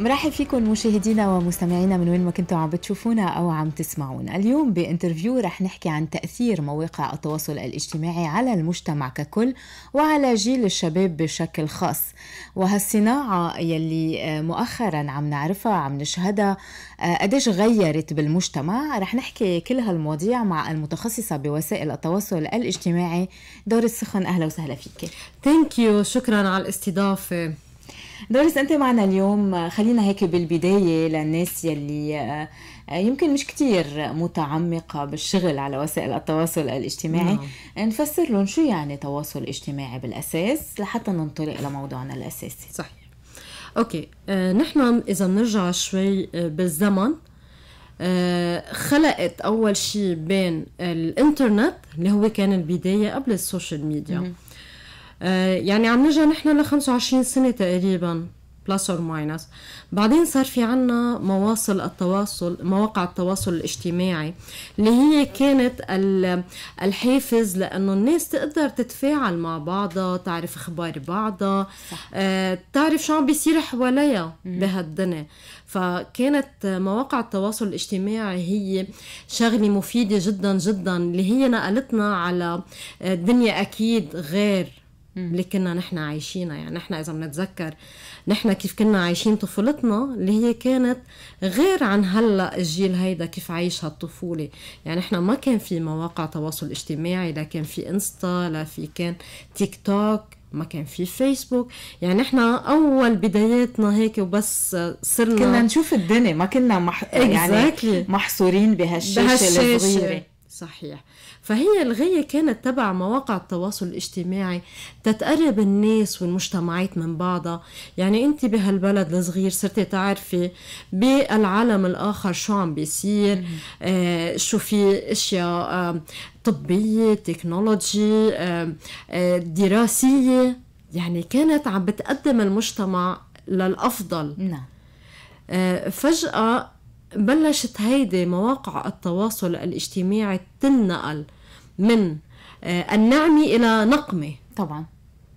مرحب فيكم مشاهدينا ومستمعينا من وين ما كنتوا عم بتشوفونا او عم تسمعونا، اليوم بانترفيو رح نحكي عن تاثير مواقع التواصل الاجتماعي على المجتمع ككل وعلى جيل الشباب بشكل خاص، وهالصناعه يلي آه، مؤخرا عم نعرفها عم نشهدها آه، قديش غيرت بالمجتمع، رح نحكي كل هالمواضيع مع المتخصصه بوسائل التواصل الاجتماعي دور السخن اهلا وسهلا فيك. ثانك يو شكرا على الاستضافه. دوريس انت معنا اليوم خلينا هيك بالبدايه للناس يلي آه، يمكن مش كتير متعمقه بالشغل على وسائل التواصل الاجتماعي نعم. نفسر لهم شو يعني تواصل اجتماعي بالاساس لحتى ننطلق لموضوعنا الاساسي صحيح اوكي آه، نحن اذا بنرجع شوي آه، بالزمن آه، خلقت اول شيء بين الانترنت اللي هو كان البدايه قبل السوشيال ميديا مم. آه، يعني عم نرجع نحن ل 25 سنه تقريبا بلس اور ماينس بعدين صار في عنا مواصل التواصل مواقع التواصل الاجتماعي اللي هي كانت الحافز لانه الناس تقدر تتفاعل مع بعضها تعرف اخبار بعضها صح. آه، تعرف شو عم بيصير حواليها بهالدنيا فكانت مواقع التواصل الاجتماعي هي شغلة مفيدة جدا جدا اللي هي نقلتنا على آه، دنيا أكيد غير اللي كنا نحن عايشينها يعني نحن اذا بنتذكر نحن كيف كنا عايشين طفولتنا اللي هي كانت غير عن هلا الجيل هيدا كيف عايش هالطفوله يعني نحن ما كان في مواقع تواصل اجتماعي لا كان في انستا لا في كان تيك توك ما كان في فيسبوك يعني احنا اول بداياتنا هيك وبس صرنا كنا نشوف الدنيا ما كنا مح... يعني محصورين بهالشاشه الصغيره صحيح فهي الغاية كانت تبع مواقع التواصل الاجتماعي تتقرب الناس والمجتمعات من بعضها يعني انت بهالبلد الصغير صرتي تعرفي بالعالم الاخر شو عم بيصير آه شو في اشياء آه طبية تكنولوجي آه آه دراسية يعني كانت عم بتقدم المجتمع للأفضل نعم آه فجأة بلشت هيدي مواقع التواصل الاجتماعي تنقل من آه، النعمة إلى نقمة طبعا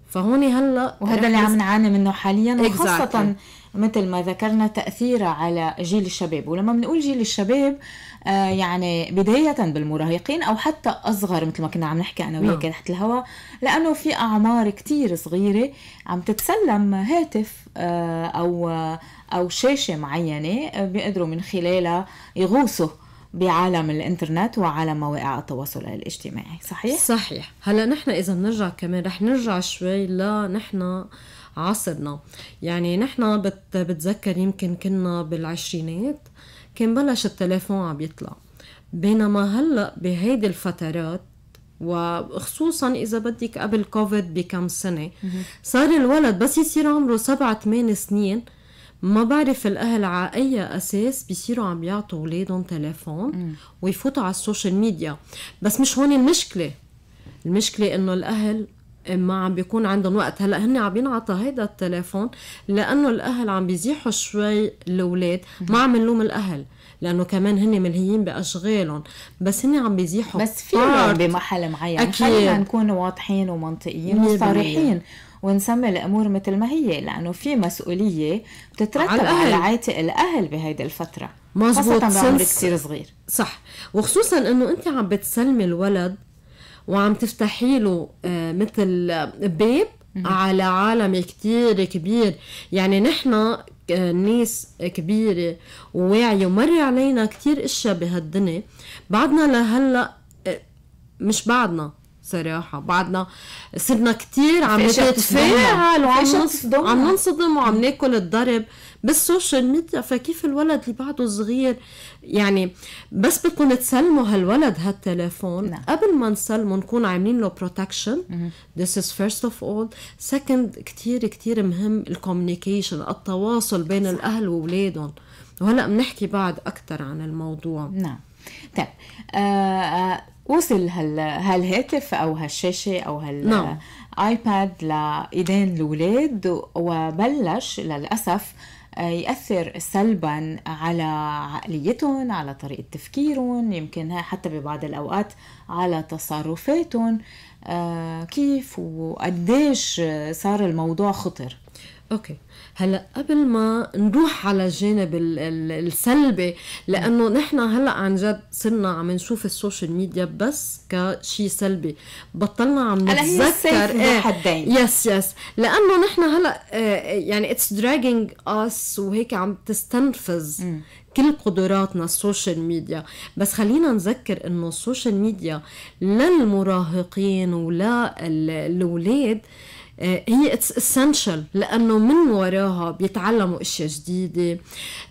فهون هلا وهذا اللي عم نعاني منه حاليا وخاصة exactly. مثل ما ذكرنا تأثيره على جيل الشباب ولما بنقول جيل الشباب آه يعني بداية بالمراهقين أو حتى أصغر مثل ما كنا عم نحكي أنا وياك نعم. تحت الهواء لأنه في أعمار كتير صغيرة عم تتسلم هاتف آه أو آه، أو شاشة معينة آه، بيقدروا من خلالها يغوصوا بعالم الانترنت وعالم مواقع التواصل الاجتماعي صحيح صحيح هلا نحن اذا بنرجع كمان رح نرجع شوي لنحن عصرنا يعني نحن بت بتذكر يمكن كنا بالعشرينات كان بلش التليفون عم يطلع بينما هلا بهيدي الفترات وخصوصا اذا بدك قبل كوفيد بكم سنه صار الولد بس يصير عمره سبعة ثمان سنين ما بعرف الاهل على اي اساس بيصيروا عم يعطوا اولادهم تليفون ويفوتوا على السوشيال ميديا بس مش هون المشكله المشكله انه الاهل ما عم بيكون عندهم وقت هلا هن عم ينعطى هيدا التليفون لانه الاهل عم بيزيحوا شوي الاولاد ما عم نلوم الاهل لانه كمان هن ملهيين باشغالهم بس هن عم بيزيحوا بس في بمحل معين أكيد. خلينا نكون واضحين ومنطقيين وصريحين ونسمي الامور مثل ما هي لانه في مسؤوليه بتترتب على عاتق الاهل بهيدي الفتره مزبوط خاصه بعمر كثير صغير صح وخصوصا انه انت عم بتسلمي الولد وعم تفتحي له آه، مثل باب على عالم كثير كبير يعني نحن آه، ناس كبيرة وواعية ومر علينا كتير اشياء بهالدنيا بعدنا لهلا آه، مش بعدنا صراحة بعدنا صرنا كتير عم نتفاعل وعم عم ننصدم وعم ناكل الضرب بالسوشيال ميديا فكيف الولد اللي بعده صغير يعني بس بدكم تسلموا هالولد هالتليفون نعم. قبل ما نسلمه نكون عاملين له بروتكشن ذس از فيرست اوف اول سكند كثير كثير مهم الكوميونيكيشن التواصل بين صح. الاهل واولادهم وهلا بنحكي بعد اكثر عن الموضوع نعم طيب آه, آه، وصل هال هالهاتف او هالشاشه او هال نعم. ايباد لايدين الاولاد وبلش للاسف يأثر سلبا على عقليتهم على طريقة تفكيرهم يمكن حتى ببعض الأوقات على تصرفاتهم آه، كيف وقديش صار الموضوع خطر أوكي هلا قبل ما نروح على الجانب السلبي لانه نحن هلا عن جد صرنا عم نشوف السوشيال ميديا بس كشيء سلبي بطلنا عم نتذكر ايه يس يس لانه نحن هلا آه، يعني اتس دراجينج اس وهيك عم تستنفذ كل قدراتنا السوشيال ميديا بس خلينا نذكر انه السوشيال ميديا للمراهقين وللولاد آه، هي اتس اسينشال لانه من وراها بيتعلموا اشياء جديده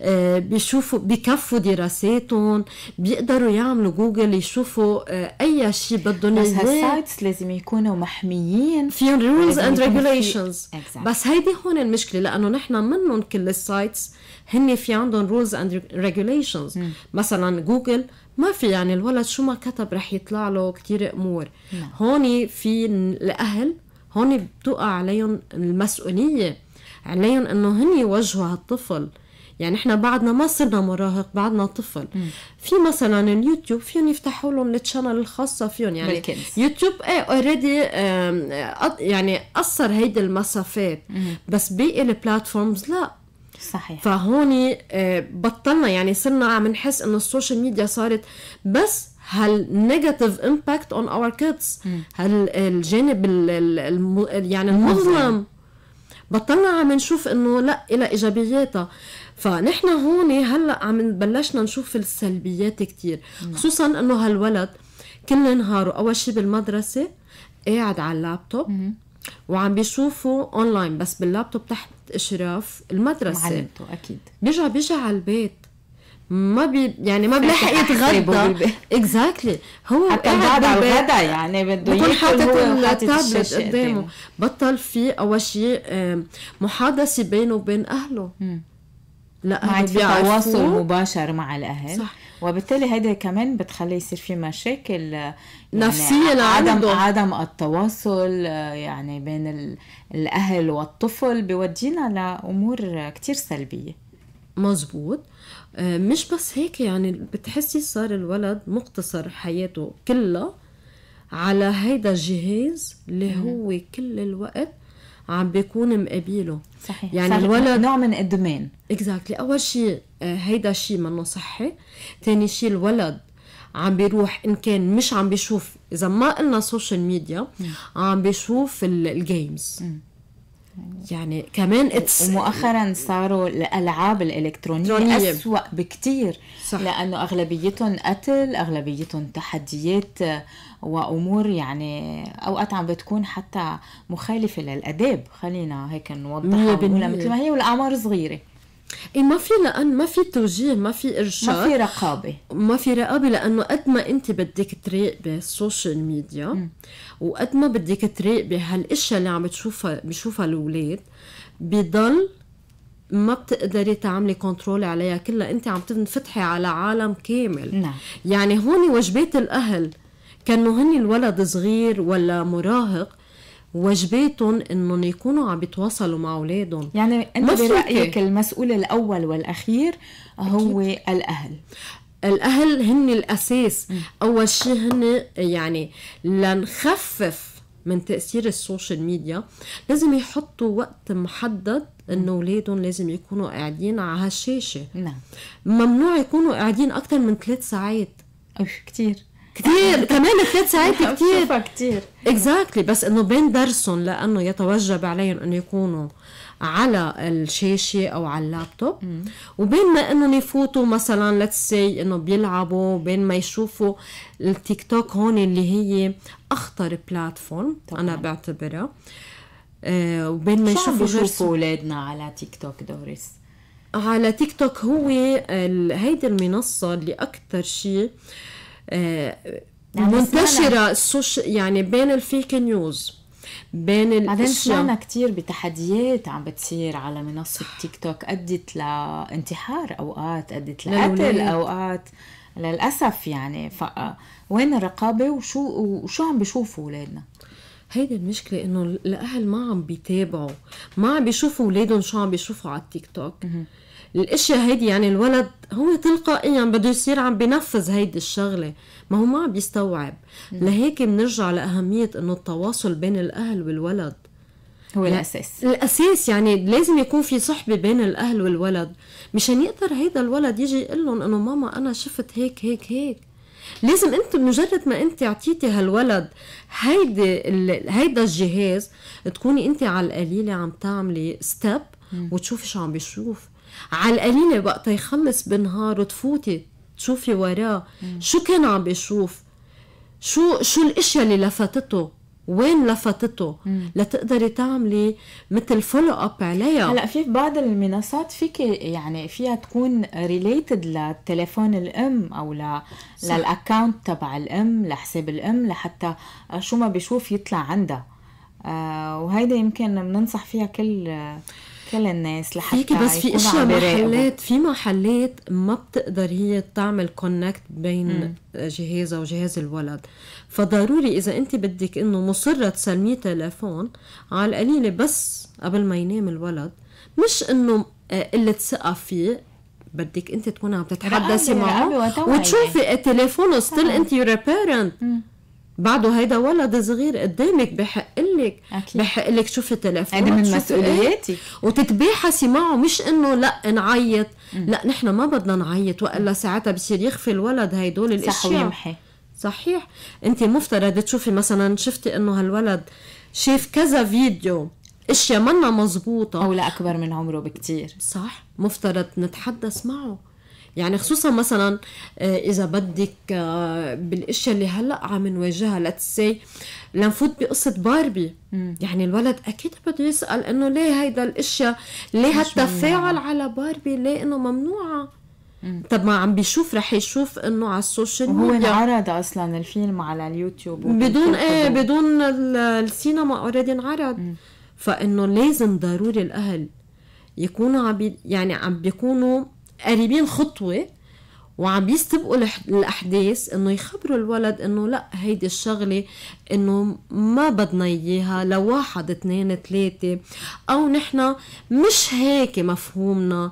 آه، بيشوفوا بكفوا دراساتهم بيقدروا يعملوا جوجل يشوفوا آه، اي شيء بدهم بس هالسايتس لازم يكونوا محميين فيهم رولز اند ريجوليشنز بس هيدي هون المشكله لانه نحن منهم كل السايتس هن في عندهم رولز اند ريجوليشنز مثلا جوجل ما في يعني الولد شو ما كتب رح يطلع له كثير امور نعم. هون في الاهل هون بتقع عليهم المسؤولية عليهم انه هن يوجهوا هالطفل يعني احنا بعدنا ما صرنا مراهق بعدنا طفل م. في مثلا اليوتيوب فيهم يفتحوا لهم التشانل الخاصه فيهم يعني بالكنز. يوتيوب ايه اوريدي اه يعني قصر هيدي المسافات م. بس باقي البلاتفورمز لا صحيح فهون آه، بطلنا يعني صرنا عم نحس انه السوشيال ميديا صارت بس هالنيجاتيف امباكت اون اور كيدز هالجانب الم... يعني المظلم بطلنا عم نشوف انه لا إلى ايجابياتها فنحن هون هلا عم بلشنا نشوف السلبيات كثير خصوصا انه هالولد كل نهاره اول شيء بالمدرسه قاعد على اللابتوب وعم بيشوفوا اونلاين بس باللابتوب تحت اشراف المدرسه معلمته اكيد بيرجع بيجي على البيت ما بي يعني ما بيلحق يتغدى اكزاكتلي هو حتى بعد الغدا يعني بده يكون حاطط التابلت قدامه بطل في اول شيء محادثه بينه وبين اهله لا ما عاد في تواصل مباشر مع الاهل صح وبالتالي هيدا كمان بتخلي يصير في مشاكل آه، يعني نفسية لعدم عنده. عدم التواصل آه، يعني بين الاهل والطفل بيودينا لامور كتير سلبيه مزبوط آه، مش بس هيك يعني بتحسي صار الولد مقتصر حياته كلها على هيدا الجهاز اللي هو كل الوقت عم بيكون مقابله صحيح يعني الولد نوع من ادمان اكزاكتلي exactly. اول شيء آه، هيدا شيء منه صحي ثاني شيء الولد عم بيروح ان كان مش عم بيشوف اذا ما قلنا سوشيال ميديا عم بيشوف الجيمز يعني. يعني كمان اتس ومؤخرا صاروا الالعاب الالكترونيه اسوء بكثير لانه اغلبيتهم قتل اغلبيتهم تحديات آه، وامور يعني اوقات عم بتكون حتى مخالفه للاداب خلينا هيك نوضحها مثل ما هي والاعمار صغيره إيه ما في لان ما في توجيه ما في ارشاد ما في رقابه ما في رقابه لانه قد ما انت بدك تراقبي السوشيال ميديا وقد ما بدك تراقبي هالاشياء اللي عم بتشوفها بشوفها الاولاد بضل ما بتقدري تعملي كنترول عليها كلها انت عم تنفتحي على عالم كامل نعم. يعني هون واجبات الاهل كانوا هن الولد صغير ولا مراهق واجباتهم انهم يكونوا عم يتواصلوا مع اولادهم يعني انت برايك المسؤول الاول والاخير هو أكيد. الاهل الاهل هن الاساس م. اول شيء هن يعني لنخفف من تاثير السوشيال ميديا لازم يحطوا وقت محدد انه اولادهم لازم يكونوا قاعدين على هالشاشه نعم ممنوع يكونوا قاعدين اكثر من ثلاث ساعات كثير كثير كمان ثلاث ساعات كثير كثير اكزاكتلي بس انه بين درسهم لانه يتوجب عليهم انه يكونوا على الشاشه او على اللابتوب وبين ما انهم يفوتوا مثلا ليتس سي انه بيلعبوا بين ما يشوفوا التيك توك هون اللي هي اخطر بلاتفورم انا بعتبرها آه وبين ما يشوفوا يشوفوا اولادنا على تيك توك دوريس على تيك توك هو هيدي المنصه اللي اكثر شيء آه آه، يعني منتشره السوش يعني بين الفيك نيوز بين الاشياء بعدين سمعنا كثير بتحديات عم بتصير على منصه تيك آه. توك ادت لانتحار اوقات ادت لقتل اوقات للاسف يعني ف آه، وين الرقابه وشو وشو عم بيشوفوا اولادنا هيدي المشكله انه الاهل ما عم بيتابعوا ما عم بيشوفوا اولادهم شو عم بيشوفوا على التيك توك الاشياء هيدي يعني الولد هو تلقائيا يعني بده يصير عم بينفذ هيدي الشغله ما هو ما عم بيستوعب لهيك بنرجع لاهميه انه التواصل بين الاهل والولد هو الاساس الاساس يعني لازم يكون في صحبه بين الاهل والولد مشان يقدر هيدا الولد يجي يقول لهم انه ماما انا شفت هيك هيك هيك لازم انت مجرد ما انت اعطيتي هالولد هيدي ال... هيدا الجهاز تكوني انت على القليله عم تعملي ستيب وتشوفي شو عم بيشوف على القليله وقت يخلص بنهار تفوتي تشوفي وراه شو كان عم بيشوف شو شو الاشياء اللي لفتته وين لفتته لتقدري تعملي مثل فولو اب عليها هلا في بعض المنصات فيك يعني فيها تكون ريليتد لتليفون الام او ل... للاكونت تبع الام لحساب الام لحتى شو ما بشوف يطلع عندها آه وهيدا يمكن بننصح فيها كل كل الناس لحتى فيكي بس في اشياء محلات في محلات ما بتقدر هي تعمل كونكت بين جهازها وجهاز الولد فضروري اذا انت بدك انه مصره تسلميه تليفون على القليله بس قبل ما ينام الولد مش انه آه، قله ثقه فيه بدك انت تكوني عم تتحدثي معه وتشوفي تليفونه ستيل انت يور بيرنت بعده هيدا ولد صغير قدامك بحق لك بحق لك شوف التليفون هيدي من إيه. مسؤولياتي وتتباحثي معه مش انه لا نعيط لا نحن ما بدنا نعيط والا ساعتها بصير يخفي الولد هيدول الاشياء صح ويمحي صحيح انت مفترض تشوفي مثلا شفتي انه هالولد شاف كذا فيديو اشياء منا مزبوطه او لا اكبر من عمره بكتير صح مفترض نتحدث معه يعني خصوصا مثلا آه، اذا بدك آه، بالاشياء اللي هلا عم نواجهها ليتس سي لنفوت بقصه باربي يعني الولد اكيد بده يسال انه ليه هيدا الاشياء ليه هالتفاعل على باربي ليه انه ممنوعه طب ما عم بيشوف رح يشوف انه على السوشيال ميديا هو انعرض اصلا الفيلم على اليوتيوب بدون ايه بدون السينما اوريدي انعرض فانه لازم ضروري الاهل يكونوا عم يعني عم بيكونوا قريبين خطوه وعم بيستبقوا الاحداث انه يخبروا الولد انه لا هيدي الشغله انه ما بدنا اياها لواحد اثنين ثلاثه او نحن مش هيك مفهومنا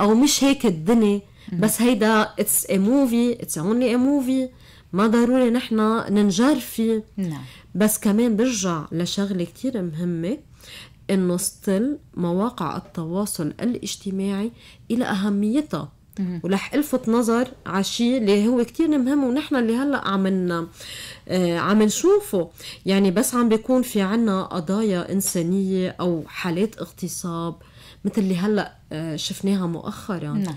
او مش هيك الدنيا بس هيدا اتس ا موفي اتس اونلي ا موفي ما ضروري نحن ننجر فيه نعم. بس كمان برجع لشغله كتير مهمه انه ستيل مواقع التواصل الاجتماعي الى اهميتها ولح الفت نظر على شيء اللي هو كتير مهم ونحن اللي هلا عم آه، عم نشوفه يعني بس عم بيكون في عنا قضايا انسانيه او حالات اغتصاب مثل اللي هلا آه، شفناها مؤخرا نعم.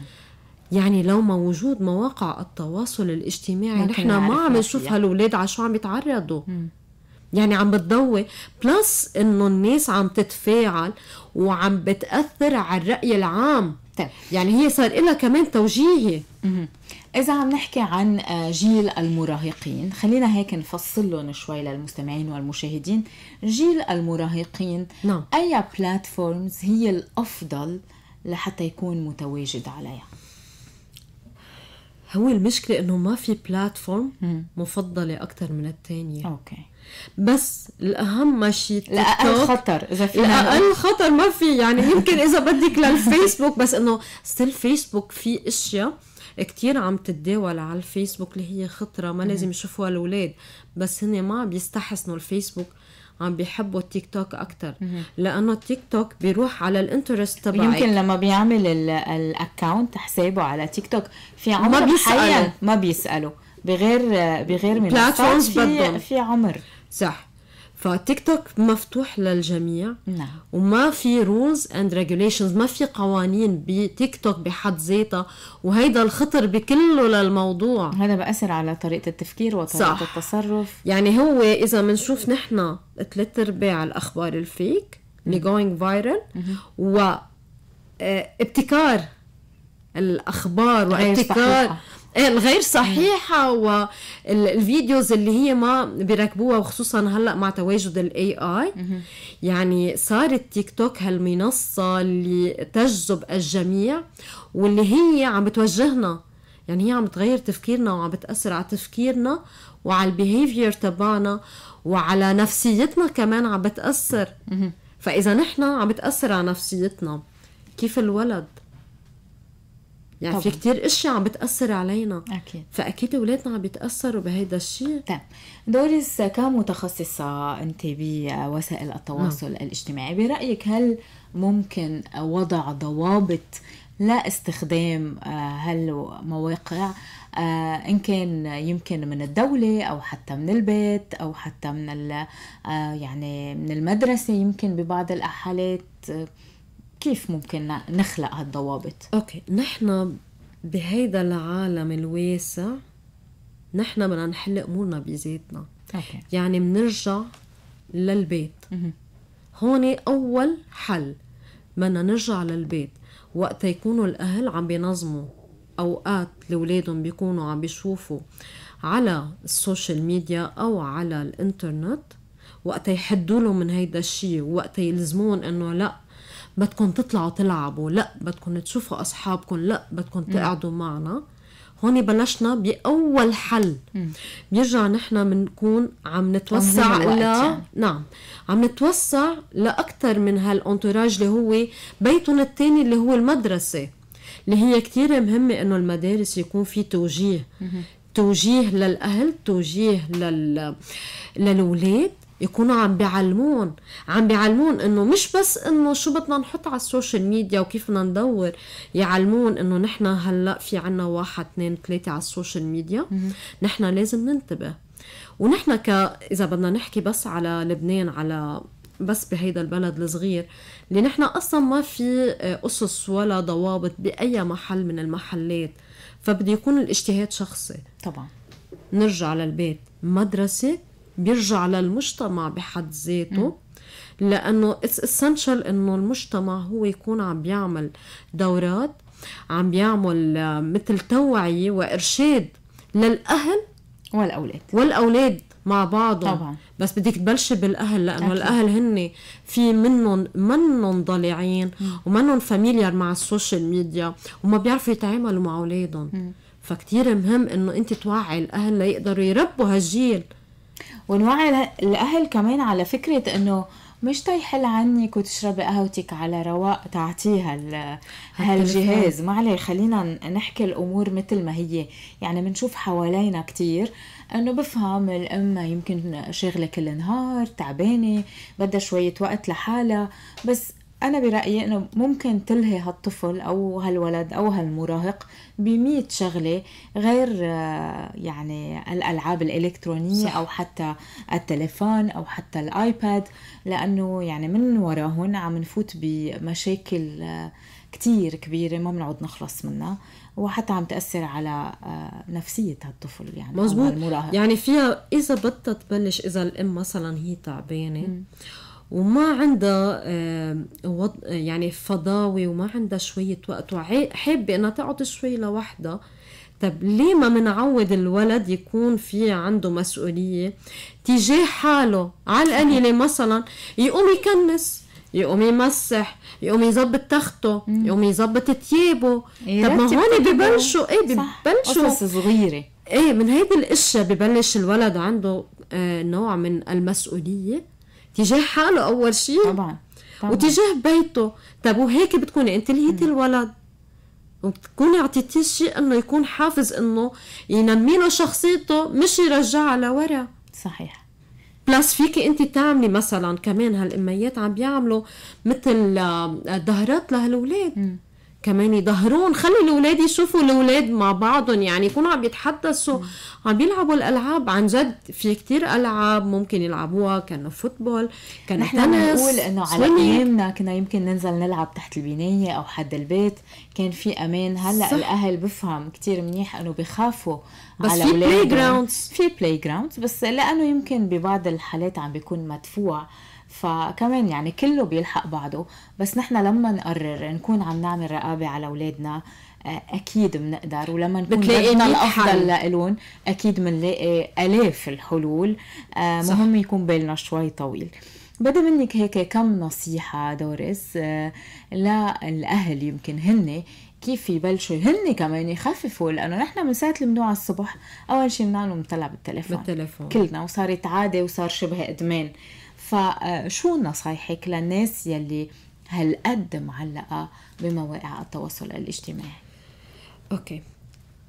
يعني لو ما وجود مواقع التواصل الاجتماعي نحن ما عم نشوف هالولاد على شو عم يتعرضوا يعني عم بتضوي بلس انه الناس عم تتفاعل وعم بتاثر على الراي العام طيب. يعني هي صار لها كمان توجيهي إذا عم نحكي عن آه، جيل المراهقين خلينا هيك نفصل لهم شوي للمستمعين والمشاهدين جيل المراهقين نعم. أي بلاتفورمز هي الأفضل لحتى يكون متواجد عليها هو المشكلة إنه ما في بلاتفورم مفضلة أكثر من الثانية أوكي بس الاهم ماشي الاقل خطر اذا في الاقل خطر ما في يعني يمكن اذا بدك للفيسبوك بس انه ستيل فيسبوك في اشياء كتير عم تتداول على الفيسبوك اللي هي خطره ما لازم يشوفوها الاولاد بس هن ما عم بيستحسنوا الفيسبوك عم بيحبوا التيك توك اكثر لانه التيك توك بيروح على الانترست تبعك يمكن لما بيعمل الاكونت حسابه على تيك توك في عمر ما بيسالوا ما بيسالوا بغير بغير من في, في عمر صح فتيك توك مفتوح للجميع نعم وما في رولز اند ريجوليشنز ما في قوانين بتيك توك بحد ذاتها وهيدا الخطر بكله للموضوع هذا بأثر على طريقه التفكير وطريقه صح. التصرف يعني هو اذا بنشوف نحن ثلاث ارباع الاخبار الفيك اللي جوينج فايرل و آه، ابتكار الاخبار وابتكار الغير صحيحه والفيديوز اللي هي ما بيركبوها وخصوصا هلا مع تواجد الاي اي يعني صارت تيك توك هالمنصه اللي تجذب الجميع واللي هي عم بتوجهنا يعني هي عم تغير تفكيرنا وعم بتاثر على تفكيرنا وعلى البيهيفير تبعنا وعلى نفسيتنا كمان عم بتاثر فاذا نحن عم بتاثر على نفسيتنا كيف الولد يعني طبعا. في كتير اشياء عم بتاثر علينا اكيد فاكيد اولادنا عم بيتاثروا بهيدا الشيء تمام طيب. دوريس كمتخصصه انت بوسائل التواصل م. آه. الاجتماعي برايك هل ممكن وضع ضوابط لا استخدام آه، هالمواقع آه، ان كان يمكن من الدوله او حتى من البيت او حتى من يعني من المدرسه يمكن ببعض الاحالات كيف ممكن نخلق هالضوابط؟ اوكي نحن بهيدا العالم الواسع نحن بدنا نحل امورنا بذاتنا أوكي. يعني بنرجع للبيت هون اول حل بدنا نرجع للبيت وقت يكونوا الاهل عم بينظموا اوقات لاولادهم بيكونوا عم بيشوفوا على السوشيال ميديا او على الانترنت وقت يحدوا من هيدا الشيء وقت يلزمون انه لا بدكم تطلعوا تلعبوا لا بدكم تشوفوا اصحابكم لا بدكم تقعدوا معنا هون بلشنا باول حل بيرجع نحن بنكون عم نتوسع ل يعني. نعم عم نتوسع لاكثر من هالانتوراج اللي هو بيتهم الثاني اللي هو المدرسه اللي هي كثير مهمه انه المدارس يكون في توجيه توجيه للاهل توجيه لل للاولاد يكونوا عم بيعلمون عم بيعلمون انه مش بس انه شو بدنا نحط على السوشيال ميديا وكيف بدنا ندور يعلمون انه نحن هلا في عنا واحد اثنين ثلاثة على السوشيال ميديا نحن لازم ننتبه ونحن ك اذا بدنا نحكي بس على لبنان على بس بهيدا البلد الصغير اللي نحن اصلا ما في آه، اسس ولا ضوابط باي محل من المحلات فبده يكون الاجتهاد شخصي طبعا نرجع للبيت مدرسه بيرجع للمجتمع بحد ذاته لانه اتس اسينشال انه المجتمع هو يكون عم بيعمل دورات عم بيعمل آه، مثل توعيه وارشاد للاهل والاولاد والاولاد مع بعضهم طبعا بس بدك تبلشي بالاهل لانه أكيد. الاهل هن في منهم منهم ضليعين ومنهم فاميليار مع السوشيال ميديا وما بيعرفوا يتعاملوا مع اولادهم فكتير مهم انه انت توعي الاهل ليقدروا يربوا هالجيل ونوعي الأهل كمان على فكرة إنه مش تيحل عنك وتشربي قهوتك على رواق تعطيها هالجهاز ما عليه خلينا نحكي الامور مثل ما هي يعني بنشوف حوالينا كتير انه بفهم الام يمكن شغله كل نهار تعبانه بدها شويه وقت لحالها بس أنا برأيي إنه ممكن تلهي هالطفل أو هالولد أو هالمراهق بمية شغلة غير آه، يعني الألعاب الإلكترونية صح. أو حتى التليفون أو حتى الآيباد لأنه يعني من وراهن عم نفوت بمشاكل آه، كتير كبيرة ما بنعود نخلص منها وحتى عم تأثر على آه، نفسية هالطفل يعني مزبوط المراهق يعني فيها إذا بدها تبلش إذا الأم مثلا هي تعبانة وما عندها يعني فضاوي وما عندها شوية وقت وحابة انها تقعد شوي لوحدها طب ليه ما منعود الولد يكون في عنده مسؤولية تجاه حاله على القليلة مثلا يقوم يكنس يقوم يمسح يقوم يظبط تخته يقوم يظبط ثيابه طب ما هون ببلشوا ايه ببلشوا قصص صغيره ايه من هيدي الاشياء ببلش الولد عنده آه، نوع من المسؤوليه تجاه حاله اول شيء طبعا, طبعا. وتجاه بيته طب وهيك بتكوني انت لهيتي الولد وبتكوني اعطيتيه شيء انه يكون حافظ انه ينمي له شخصيته مش يرجعها لورا صحيح بلس فيكي انت تعملي مثلا كمان هالاميات عم بيعملوا مثل ظهرات لهالولاد كمان يظهرون خلي الاولاد يشوفوا الاولاد مع بعضهم يعني يكونوا عم يتحدثوا عم يلعبوا الالعاب عن جد في كتير العاب ممكن يلعبوها كانه فوتبول كان نحن نقول انه على ايامنا كنا يمكن ننزل نلعب تحت البنايه او حد البيت كان في امان هلا صح. الاهل بفهم كتير منيح انه بخافوا بس على في بلاي جراوندز في بلاي جراوندز بس لانه يمكن ببعض الحالات عم بيكون مدفوع فكمان يعني كله بيلحق بعضه بس نحن لما نقرر نكون عم نعمل رقابة على أولادنا آه، اكيد بنقدر ولما نكون بدنا الافضل لالون اكيد بنلاقي الاف الحلول آه، مهم يكون بالنا شوي طويل بدي منك هيك كم نصيحة دوريس آه، للأهل يمكن هن كيف يبلشوا هن كمان يخففوا لانه نحن من ساعه الممنوع الصبح اول شيء بنعمله بنطلع بالتليفون بالتليفون كلنا وصارت عاده وصار شبه ادمان فشو آه، نصايحك للناس يلي هالقد معلقة بمواقع التواصل الاجتماعي أوكي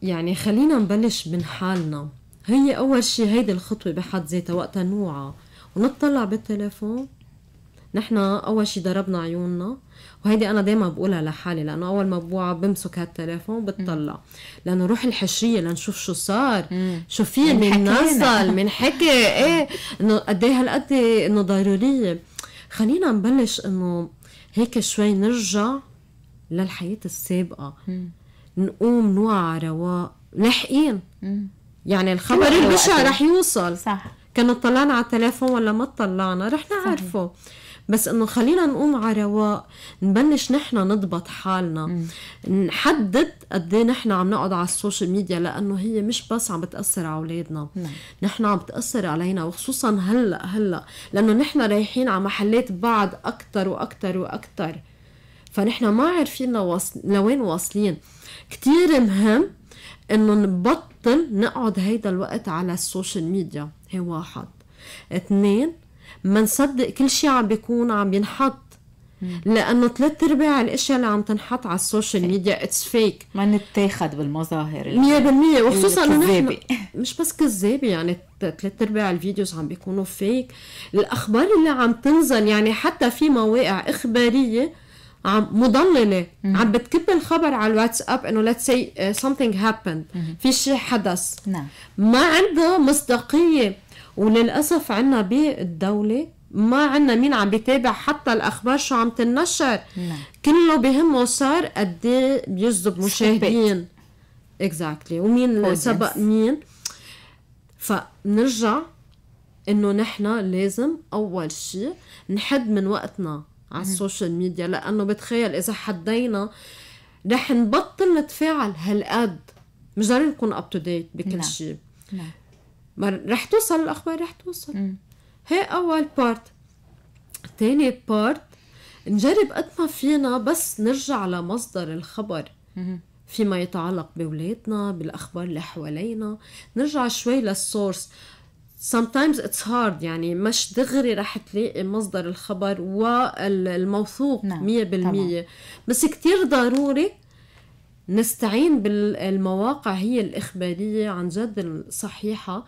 يعني خلينا نبلش من حالنا هي أول شيء هيدي الخطوة بحد ذاتها وقتها نوعها ونطلع بالتليفون نحن اول شيء ضربنا عيوننا وهيدي انا دايما بقولها لحالي لانه اول ما بوعى بمسك هالتليفون بتطلع لانه روح الحشريه لنشوف شو صار شو في من نصل من حكي ايه انه قد ايه هالقد انه ضروريه خلينا نبلش انه هيك شوي نرجع للحياه السابقه نقوم نوعى رواق لاحقين يعني الخبر البشع رح يوصل صح كنا طلعنا على التليفون ولا ما طلعنا رح نعرفه صحيح. بس انه خلينا نقوم على رواق نبلش نحن نضبط حالنا م. نحدد قد ايه نحن عم نقعد على السوشيال ميديا لانه هي مش بس عم بتاثر على اولادنا نعم. نحن عم بتاثر علينا وخصوصا هلا هلا لانه نحن رايحين على محلات بعض اكثر واكثر واكثر فنحن ما عارفين لوين واصلين كثير مهم انه نبطل نقعد هيدا الوقت على السوشيال ميديا هي واحد اثنين ما نصدق كل شيء عم بيكون عم ينحط لانه ثلاث ارباع الاشياء اللي عم تنحط على السوشيال ميديا اتس فيك ما نتاخد بالمظاهر 100% وخصوصا انه نحن مش بس كذابه يعني ثلاث ارباع الفيديوز عم بيكونوا فيك الاخبار اللي عم تنزل يعني حتى في مواقع اخباريه عم مضلله مم. عم بتكب الخبر على الواتساب انه ليتس سي سمثينج هابند في شيء حدث نعم ما عندها مصداقيه وللاسف عنا بالدوله ما عنا مين عم بيتابع حتى الاخبار شو عم تنشر نعم. كله بهمه صار قد ايه بيجذب مشاهدين اكزاكتلي exactly. ومين سبق مين فنرجع انه نحن لازم اول شيء نحد من وقتنا على السوشيال ميديا لانه بتخيل اذا حدينا رح نبطل نتفاعل هالقد مش ضروري نكون اب تو ديت بكل نعم. شيء نعم. ما رح توصل الاخبار رح توصل هي اول بارت تاني بارت نجرب قد ما فينا بس نرجع لمصدر الخبر فيما يتعلق بولادنا بالاخبار اللي حوالينا نرجع شوي للسورس sometimes it's hard يعني مش دغري رح تلاقي مصدر الخبر والموثوق نعم. 100% طبعا. بس كتير ضروري نستعين بالمواقع هي الإخبارية عن جد الصحيحة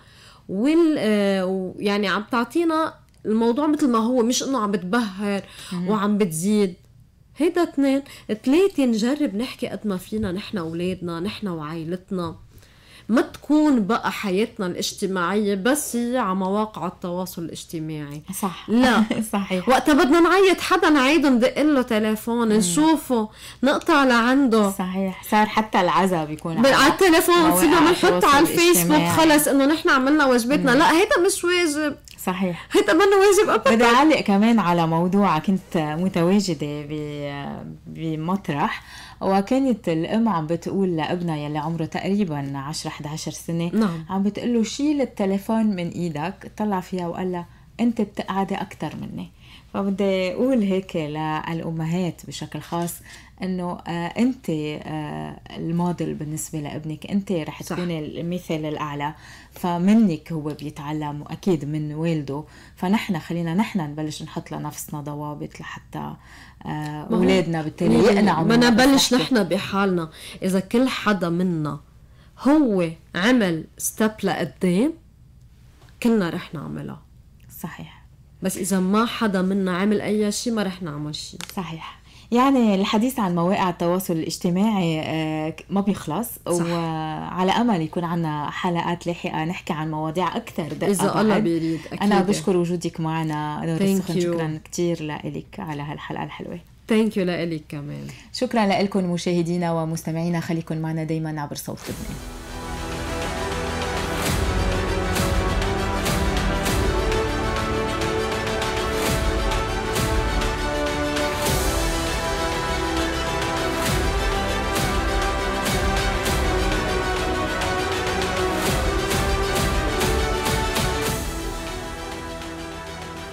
وال آه، يعني عم تعطينا الموضوع مثل ما هو مش انه عم بتبهر وعم بتزيد هيدا اثنين ثلاثة نجرب نحكي قد ما فينا نحن أولادنا نحن وعائلتنا ما تكون بقى حياتنا الاجتماعيه بس هي على مواقع التواصل الاجتماعي صح لا صحيح وقتها بدنا نعيط حدا نعيده ندق له تليفون نشوفه نقطع لعنده صحيح صار حتى العزا بيكون على التليفون صرنا بنحط على الفيسبوك خلص انه نحن عملنا واجباتنا لا هيدا مش واجب صحيح منه واجب ابدا بدي أعلق كمان على موضوع كنت متواجدة بمطرح وكانت الأم عم بتقول لابنها يلي عمره تقريبا 10 11 سنة نعم. عم بتقول له شيل التليفون من إيدك طلع فيها وقال لها أنت بتقعدي أكثر مني فبدي أقول هيك للأمهات بشكل خاص انه آه، انت آه، الموديل بالنسبه لابنك انت رح تكوني المثال الاعلى فمنك هو بيتعلم واكيد من والده فنحن خلينا نحن نبلش نحط لنفسنا ضوابط لحتى آه، اولادنا بالتالي يقنعوا ما نبلش نحن بحالنا اذا كل حدا منا هو عمل ستيب لقدام كلنا رح نعملها صحيح بس اذا ما حدا منا عمل اي شيء ما رح نعمل شيء صحيح يعني الحديث عن مواقع التواصل الاجتماعي آه، ما بيخلص صح. وعلى امل يكون عنا حلقات لاحقه نحكي عن مواضيع اكثر دقه اذا الله بيريد اكيد انا بشكر وجودك معنا نور السخن شكرا كثير لك على هالحلقه الحلوه ثانك يو لك كمان شكرا لكم مشاهدينا ومستمعينا خليكم معنا دائما عبر صوت لبنان